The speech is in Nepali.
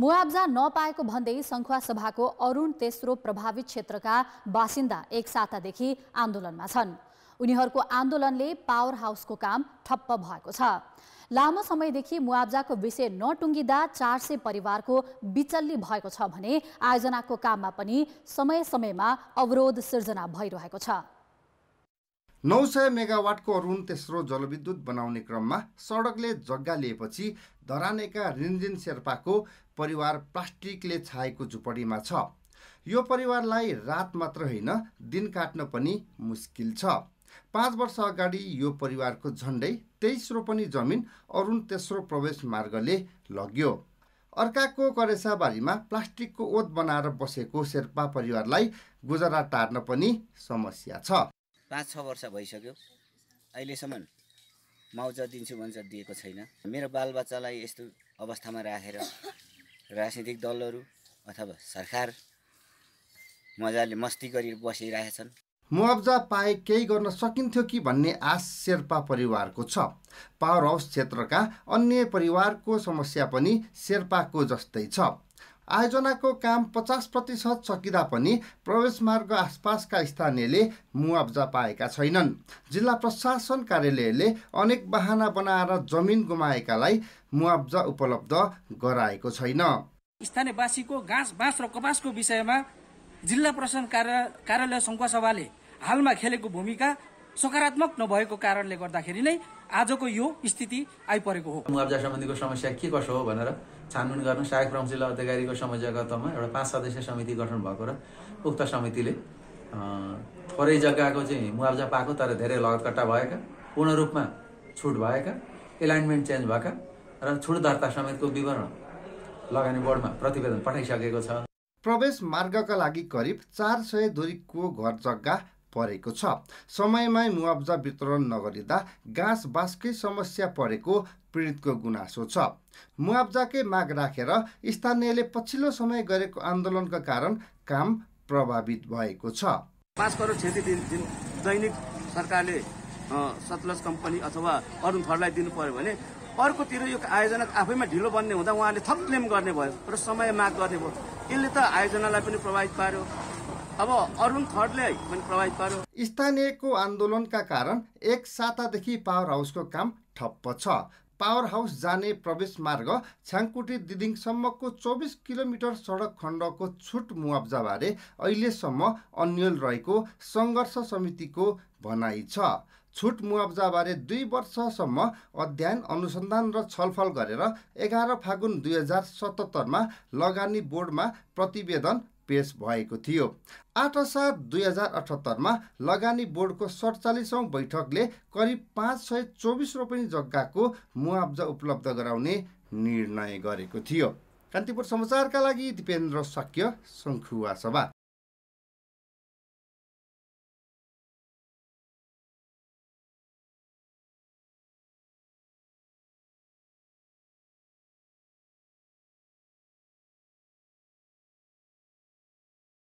मुआब्जा नपाएको भन्दै सङ्खुवा सभाको अरुण तेस्रो प्रभावित क्षेत्रका बासिन्दा एक सातादेखि आन्दोलनमा छन् उनीहरूको आन्दोलनले पावर हाउसको काम ठप्प भएको छ लामो समयदेखि मुआब्जाको विषय नटुङ्गिँदा चार सय परिवारको बिचल्ली भएको छ भने आयोजनाको काममा पनि समय समयमा अवरोध सिर्जना भइरहेको छ नौ सय मेगावाटको अरुण तेस्रो जलविद्युत बनाउने क्रममा सडकले जग्गा लिएपछि धरानेका रिन्जिन शेर्पाको परिवार प्लास्टिकले छाएको झुपडीमा छ यो परिवारलाई रात मात्र होइन दिन काट्न पनि मुस्किल छ पाँच वर्ष अगाडि यो परिवारको झन्डै तेइस रोपनी जमिन अरुण तेस्रो प्रवेश मार्गले लग्यो अर्काको करेसाबारीमा प्लास्टिकको ओत बनाएर बसेको शेर्पा परिवारलाई गुजारा टार्न पनि समस्या छ पाँच छ वर्ष भइसक्यो अहिलेसम्म माउजा दिन्छु भन्छ दिएको छैन मेरो बालबच्चालाई यस्तो अवस्थामा राखेर राजनीतिक दलहरू अथवा सरकार मजाले मस्ती गरेर बसिरहेछन् मुआब्जा पाए केही गर्न सकिन्थ्यो कि भन्ने आश शेर्पा परिवारको छ पावर हाउस क्षेत्रका अन्य परिवारको समस्या पनि शेर्पाको जस्तै छ आयोजनाको काम पचास प्रतिशत सकिँदा पनि प्रवेश मार्ग आसपासका स्थानीयले मुआब्जा पाएका छैनन् जिल्ला प्रशासन कार्यालयले अनेक बहाना बनाएर जमिन गुमाएकालाई मुआब्जा उपलब्ध गराएको छैन स्थानीयवासीको घाँस बाँस र कपासको विषयमा जिल्ला प्रशासन कार्यालय सङ्घ सभाले हालमा खेलेको भूमिका सकारात्मक नभएको कारणले गर्दाखेरि नै आजको यो स्थिति आइपरेको हो मुआब्जा सम्बन्धीको समस्या के कसो हो भनेर छानबिन गर्न सहायक प्रमुख जिल्ला अधिकारीको समस्यागतमा एउटा पाँच सदस्यीय समिति गठन भएको र उक्त समितिले थोरै जग्गाको चाहिँ मुआब्जा पाएको तर धेरै लगतकट्टा भएका पूर्ण रूपमा छुट भएका एलाइनमेन्ट चेन्ज भएका र छुट दर्ता समेतको विवरण लगानी बोर्डमा प्रतिवेदन पठाइसकेको छ प्रवेश मार्गका लागि करिब चार सय दुरीको घर जग्गा परेको छ समयमै मुआब्जा वितरण नगरिँदा गाँस बाँसकै समस्या परेको पीडितको गुनासो छ मुआब्जाकै माग राखेर स्थानीयले पछिल्लो समय गरेको आन्दोलनका कारण काम प्रभावित भएको छ पाँच करोड क्षति दिन दैनिक सरकारले सतलज कम्पनी अथवा अरुण थरलाई दिनु पर्यो भने अर्कोतिर यो आयोजना आफैमा ढिलो बन्ने हुँदा उहाँले थप क्लेम गर्ने भयो र समय माग गर्ने भयो यसले त आयोजनालाई पनि प्रभावित पार्यो अब अरुण खडले पनि प्रभावित पार्यो स्थानीयको आन्दोलनका कारण एक सातादेखि पावर हाउसको काम ठप्प छ पावर हाउस जाने प्रवेश मार्ग छ्याङकुटी दिदिङसम्मको चौबिस किलोमिटर सडक खण्डको छुट मुआब्जाबारे अहिलेसम्म अन्यल रहेको सङ्घर्ष समितिको भनाइ छ छुट मुआब्जाबारे दुई वर्षसम्म अध्ययन अनुसन्धान र छलफल गरेर एघार फागुन दुई हजार सतहत्तरमा लगानी बोर्डमा प्रतिवेदन पेश भएको थियो आठ सात दुई हजार अठहत्तरमा लगानी बोर्डको सडचालिसौँ बैठकले करिब पाँच सय चौबिस रोपनी जग्गाको मुआब्जा उपलब्ध गराउने निर्णय गरेको थियो कान्तिपुर समाचारका लागि दिपेन्द्र शक्य सङ्खुवा सभा